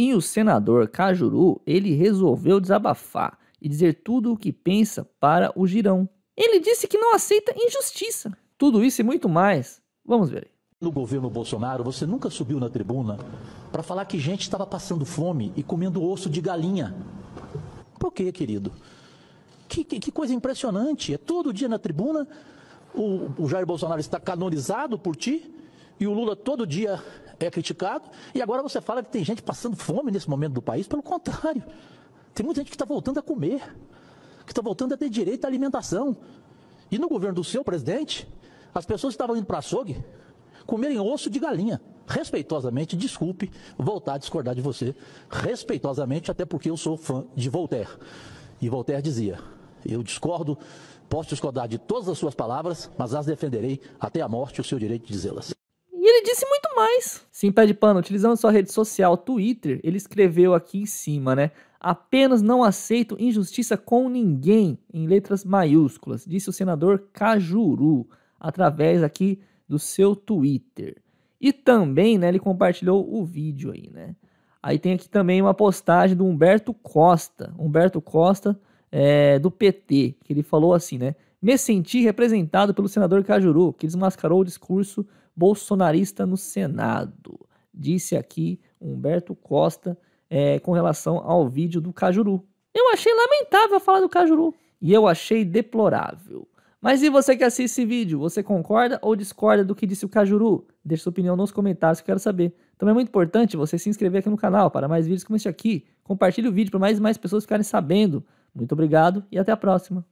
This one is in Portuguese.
E o senador Cajuru, ele resolveu desabafar e dizer tudo o que pensa para o girão. Ele disse que não aceita injustiça. Tudo isso e muito mais. Vamos ver aí. No governo Bolsonaro, você nunca subiu na tribuna para falar que gente estava passando fome e comendo osso de galinha. Por quê, querido? Que, que, que coisa impressionante. É todo dia na tribuna o, o Jair Bolsonaro está canonizado por ti e o Lula todo dia é criticado, e agora você fala que tem gente passando fome nesse momento do país. Pelo contrário, tem muita gente que está voltando a comer, que está voltando a ter direito à alimentação. E no governo do seu presidente, as pessoas estavam indo para açougue comerem osso de galinha. Respeitosamente, desculpe voltar a discordar de você. Respeitosamente, até porque eu sou fã de Voltaire. E Voltaire dizia: Eu discordo, posso discordar de todas as suas palavras, mas as defenderei até a morte, o seu direito de dizê-las ele disse muito mais. Sim, Pé de Pano, utilizando sua rede social Twitter, ele escreveu aqui em cima, né? Apenas não aceito injustiça com ninguém, em letras maiúsculas, disse o senador Cajuru, através aqui do seu Twitter. E também, né, ele compartilhou o vídeo aí, né? Aí tem aqui também uma postagem do Humberto Costa, Humberto Costa é, do PT, que ele falou assim, né? Me senti representado pelo senador Cajuru, que desmascarou o discurso bolsonarista no Senado, disse aqui Humberto Costa é, com relação ao vídeo do Cajuru. Eu achei lamentável falar do Cajuru e eu achei deplorável. Mas e você que assiste esse vídeo, você concorda ou discorda do que disse o Cajuru? Deixe sua opinião nos comentários que eu quero saber. Também é muito importante você se inscrever aqui no canal para mais vídeos como este aqui. Compartilhe o vídeo para mais e mais pessoas ficarem sabendo. Muito obrigado e até a próxima.